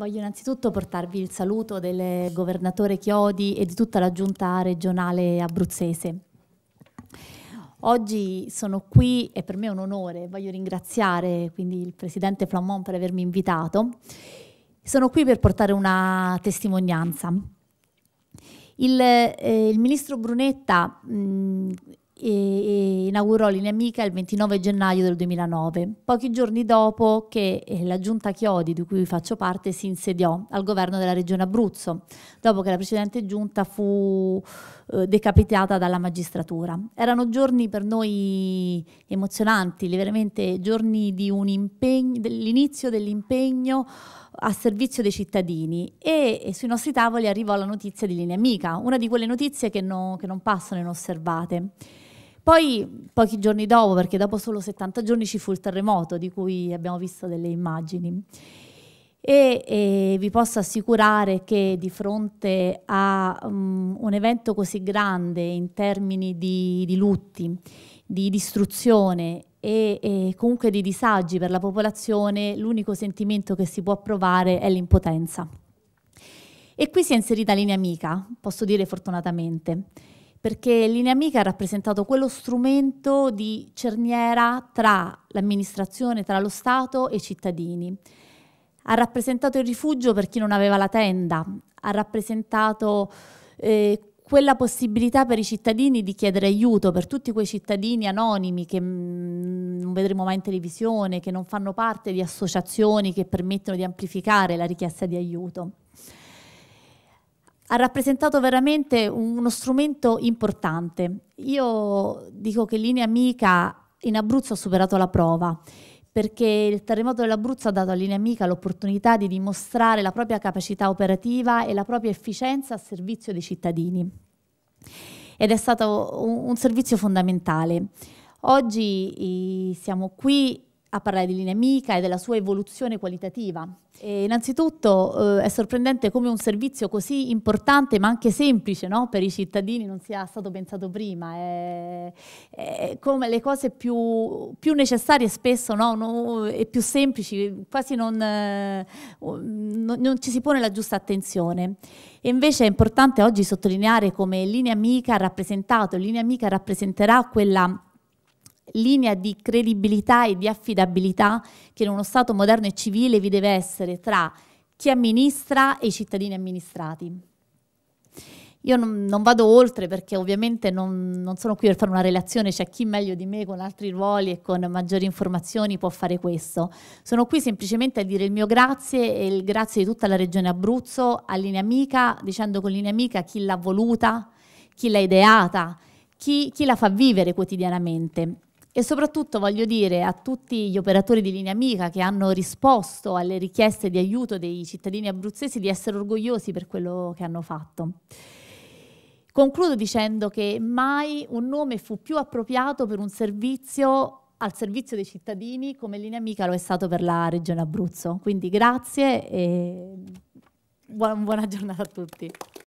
Voglio innanzitutto portarvi il saluto del governatore Chiodi e di tutta la giunta regionale abruzzese. Oggi sono qui e per me è un onore, voglio ringraziare quindi il presidente Flamont per avermi invitato. Sono qui per portare una testimonianza. Il, eh, il ministro Brunetta mh, mm, e, e inaugurò linea amica il 29 gennaio del 2009, pochi giorni dopo che eh, la giunta Chiodi, di cui faccio parte, si insediò al governo della regione Abruzzo, dopo che la precedente giunta fu eh, decapitata dalla magistratura. Erano giorni per noi emozionanti, veramente giorni di dell'inizio dell'impegno a servizio dei cittadini e, e, sui nostri tavoli arrivò la notizia di linea amica, una di quelle notizie che, no, che non passano inosservate. Poi pochi giorni dopo, perché dopo solo 70 giorni ci fu il terremoto di cui abbiamo visto delle immagini. E, e vi posso assicurare che di fronte a um, un evento così grande in termini di, di lutti, di distruzione e, e, comunque di disagi per la popolazione, l'unico sentimento che si può provare è l'impotenza. E qui si è inserita linea amica, posso dire fortunatamente perché Linea Amica ha rappresentato quello strumento di cerniera tra l'amministrazione, tra lo Stato e i cittadini. Ha rappresentato il rifugio per chi non aveva la tenda, ha rappresentato eh, quella possibilità per i cittadini di chiedere aiuto, per tutti quei cittadini anonimi che mh, mm, non vedremo mai in televisione, che non fanno parte di associazioni che permettono di amplificare la richiesta di aiuto ha rappresentato veramente uno strumento importante. Io dico che Linea Amica in Abruzzo ha superato la prova perché il terremoto dell'Abruzzo ha dato a Linea Amica l'opportunità di dimostrare la propria capacità operativa e la propria efficienza a servizio dei cittadini. Ed è stato un, servizio fondamentale. Oggi eh, siamo qui a parlare di linea amica e della sua evoluzione qualitativa. E innanzitutto eh, è sorprendente come un servizio così importante ma anche semplice no? per i cittadini non sia stato pensato prima, è, è come le cose più, più necessarie spesso no? No, e più semplici, quasi non, eh, non, non ci si pone la giusta attenzione. E invece è importante oggi sottolineare come linea amica ha rappresentato, linea amica rappresenterà quella linea di credibilità e di affidabilità che in uno Stato moderno e civile vi deve essere tra chi amministra e i cittadini amministrati. Io non, non, vado oltre perché ovviamente non, non, sono qui per fare una relazione, c'è cioè chi meglio di me con altri ruoli e con maggiori informazioni può fare questo. Sono qui semplicemente a dire il mio grazie e il grazie di tutta la Regione Abruzzo a Linea Amica, dicendo con Linea Amica chi l'ha voluta, chi l'ha ideata, chi, chi la fa vivere quotidianamente. E soprattutto voglio dire a tutti gli operatori di linea amica che hanno risposto alle richieste di aiuto dei cittadini abruzzesi di essere orgogliosi per quello che hanno fatto. Concludo dicendo che mai un nome fu più appropriato per un servizio al servizio dei cittadini come linea amica lo è stato per la regione Abruzzo. Quindi grazie e buona, giornata a tutti.